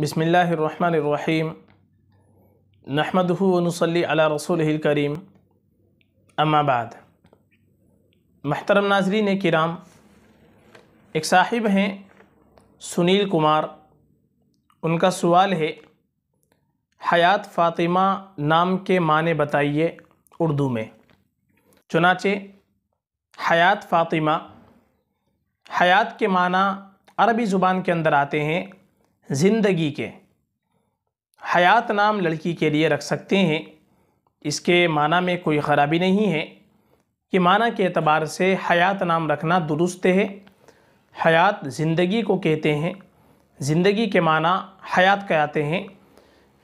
बसमीम नहमदहू वनसली अला रसूल करीम अम्माबाद महतरम नाजरीन किराम एक साहिब हैं सुनील कुमार उनका सवाल है हयात फ़ातिमा नाम के माने बताइए उर्दू में चुनाचे हयात फ़ातिमा हयात के माना अरबी ज़ुबान के अंदर आते हैं ज़िंदगी के हयात नाम लड़की के लिए रख सकते हैं इसके माना में कोई ख़राबी नहीं है कि माना के अतबार से हयात नाम रखना दुरुस्त है हयात ज़िंदगी को कहते हैं ज़िंदगी के माना हयात कहते हैं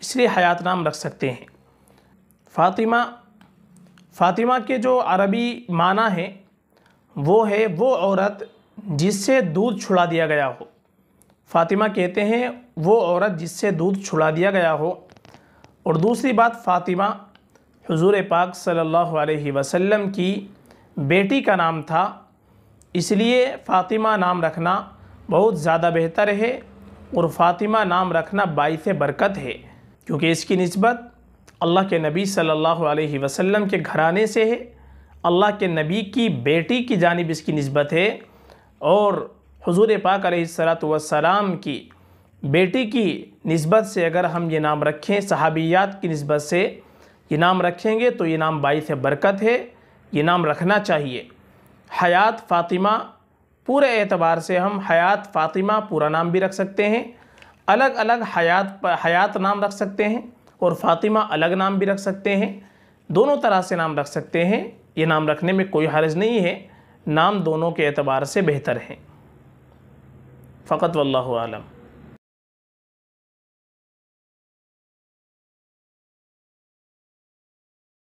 इसलिए हयात नाम रख सकते हैं फ़ातिमा फ़ातिमा के जो अरबी माना है वो है वो औरत जिससे दूध छुड़ा दिया गया हो फातिमा कहते हैं वो औरत जिससे दूध छुड़ा दिया गया हो और दूसरी बात फ़ातिमा हुजूर पाक सल्लल्लाहु अलैहि वसल्लम की बेटी का नाम था इसलिए फ़ातिमा नाम रखना बहुत ज़्यादा बेहतर है और फ़ातिमा नाम रखना बाईस बरकत है क्योंकि इसकी नस्बत अल्लाह के नबी सल्लल्लाहु अलैहि वसल्लम के घराने से है अल्लाह के नबी की बेटी की जानब इसकी नस्बत है और हजूर पाक सलाम की बेटी की नस्बत से अगर हम ये नाम रखें सहाबियात की नस्बत से ये नाम रखेंगे तो ये नाम बाईस बरकत है ये नाम रखना चाहिए हयात फ़ातिमा पूरे एतबार से हम हयात फ़ातिमा पूरा नाम भी रख सकते हैं अलग अलग हयात हयात नाम रख सकते हैं और फ़ातिमा अलग नाम भी रख सकते हैं दोनों तरह से नाम रख सकते हैं ये नाम रखने में कोई हर्ज नहीं है नाम दोनों के एतबार से बेहतर हैं فقط والله أعلم